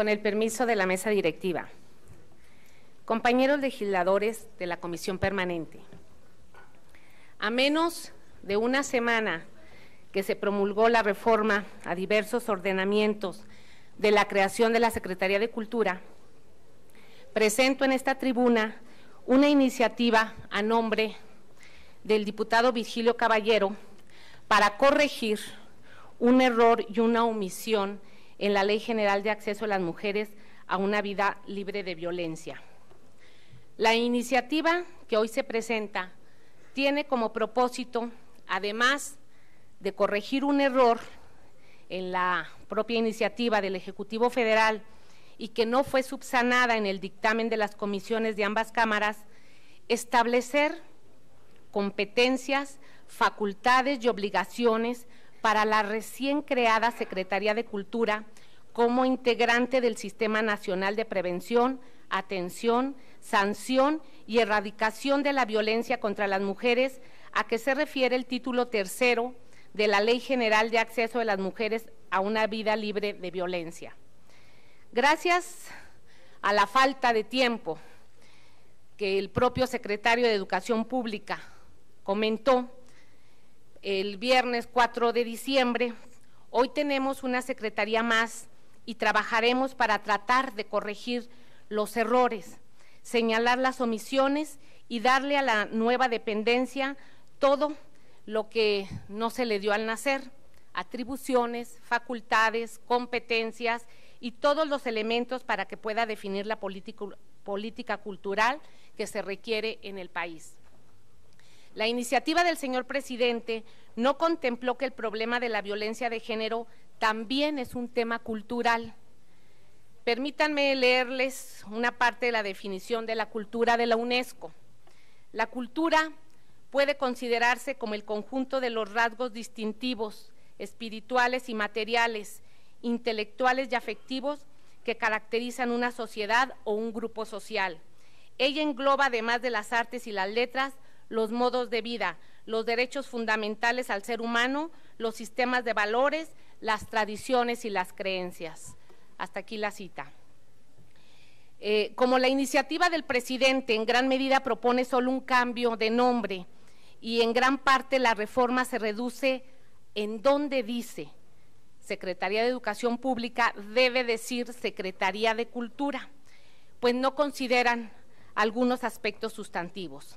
Con el permiso de la mesa directiva. Compañeros legisladores de la Comisión Permanente. A menos de una semana que se promulgó la reforma a diversos ordenamientos de la creación de la Secretaría de Cultura, presento en esta tribuna una iniciativa a nombre del diputado Virgilio Caballero para corregir un error y una omisión en la Ley General de Acceso a las Mujeres a una Vida Libre de Violencia. La iniciativa que hoy se presenta tiene como propósito, además de corregir un error en la propia iniciativa del Ejecutivo Federal y que no fue subsanada en el dictamen de las comisiones de ambas cámaras, establecer competencias, facultades y obligaciones para la recién creada Secretaría de Cultura como integrante del Sistema Nacional de Prevención, Atención, Sanción y Erradicación de la Violencia contra las Mujeres, a que se refiere el título tercero de la Ley General de Acceso de las Mujeres a una Vida Libre de Violencia. Gracias a la falta de tiempo que el propio secretario de Educación Pública comentó, el viernes 4 de diciembre. Hoy tenemos una secretaría más y trabajaremos para tratar de corregir los errores, señalar las omisiones y darle a la nueva dependencia todo lo que no se le dio al nacer, atribuciones, facultades, competencias y todos los elementos para que pueda definir la política, política cultural que se requiere en el país. La iniciativa del señor presidente no contempló que el problema de la violencia de género también es un tema cultural. Permítanme leerles una parte de la definición de la cultura de la UNESCO. La cultura puede considerarse como el conjunto de los rasgos distintivos, espirituales y materiales, intelectuales y afectivos que caracterizan una sociedad o un grupo social. Ella engloba, además de las artes y las letras, los modos de vida, los derechos fundamentales al ser humano, los sistemas de valores, las tradiciones y las creencias. Hasta aquí la cita. Eh, como la iniciativa del presidente en gran medida propone solo un cambio de nombre y en gran parte la reforma se reduce en donde dice Secretaría de Educación Pública debe decir Secretaría de Cultura, pues no consideran algunos aspectos sustantivos.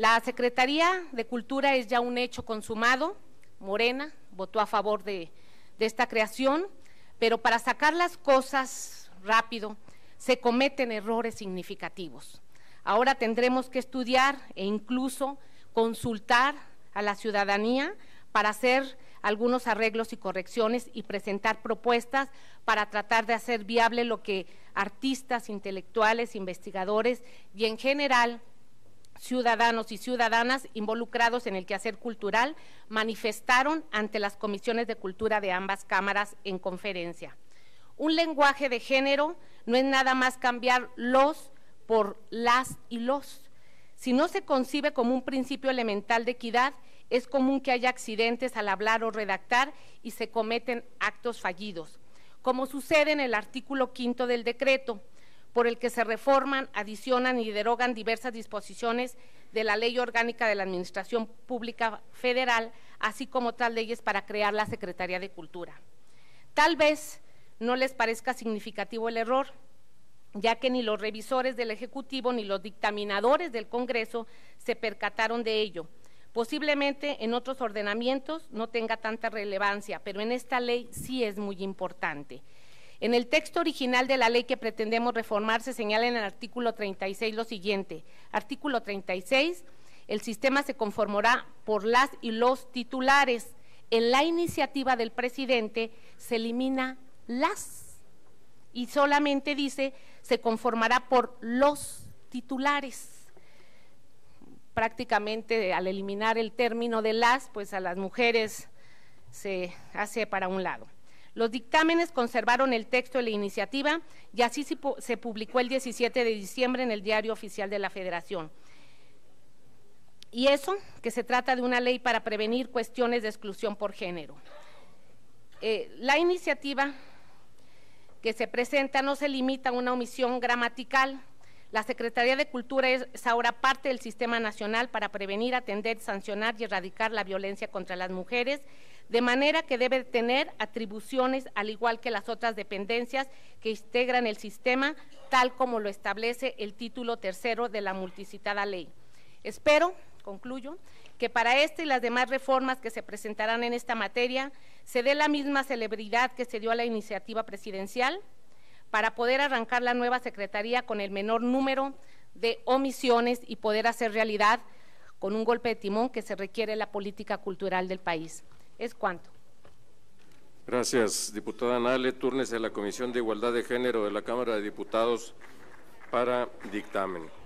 La Secretaría de Cultura es ya un hecho consumado. Morena votó a favor de, esta creación, pero para sacar las cosas rápido se cometen errores significativos. Ahora tendremos que estudiar e incluso consultar a la ciudadanía para hacer algunos arreglos y correcciones y presentar propuestas para tratar de hacer viable lo que artistas, intelectuales, investigadores y en general ciudadanos y ciudadanas involucrados en el quehacer cultural manifestaron ante las comisiones de cultura de ambas cámaras en conferencia. Un lenguaje de género no es nada más cambiar los por las y los. Si no se concibe como un principio elemental de equidad, es común que haya accidentes al hablar o redactar y se cometen actos fallidos, como sucede en el artículo quinto del decreto, por el que se reforman, adicionan y derogan diversas disposiciones de la Ley Orgánica de la Administración Pública Federal, así como otras leyes para crear la Secretaría de Cultura. Tal vez no les parezca significativo el error, ya que ni los revisores del Ejecutivo ni los dictaminadores del Congreso se percataron de ello. Posiblemente en otros ordenamientos no tenga tanta relevancia, pero en esta ley sí es muy importante. En el texto original de la ley que pretendemos reformar se señala en el artículo 36 lo siguiente. Artículo 36, el sistema se conformará por las y los titulares. En la iniciativa del presidente se elimina las y solamente dice se conformará por los titulares prácticamente al eliminar el término de las, pues a las mujeres se hace para un lado. Los dictámenes conservaron el texto de la iniciativa y así se publicó el 17 de diciembre en el Diario Oficial de la Federación. Y eso, que se trata de una ley para prevenir cuestiones de exclusión por género. Eh, la iniciativa que se presenta no se limita a una omisión gramatical. La Secretaría de Cultura es ahora parte del Sistema Nacional para prevenir, atender, sancionar y erradicar la violencia contra las mujeres de manera que debe tener atribuciones al igual que las otras dependencias que integran el sistema, tal como lo establece el título tercero de la multicitada ley. Espero, concluyo, que para esta y las demás reformas que se presentarán en esta materia se dé la misma celebridad que se dio a la iniciativa presidencial para poder arrancar la nueva Secretaría con el menor número de omisiones y poder hacer realidad con un golpe de timón que se requiere la política cultural del país. ¿Es cuánto? Gracias, diputada Nale. Turnes a la Comisión de Igualdad de Género de la Cámara de Diputados para dictamen.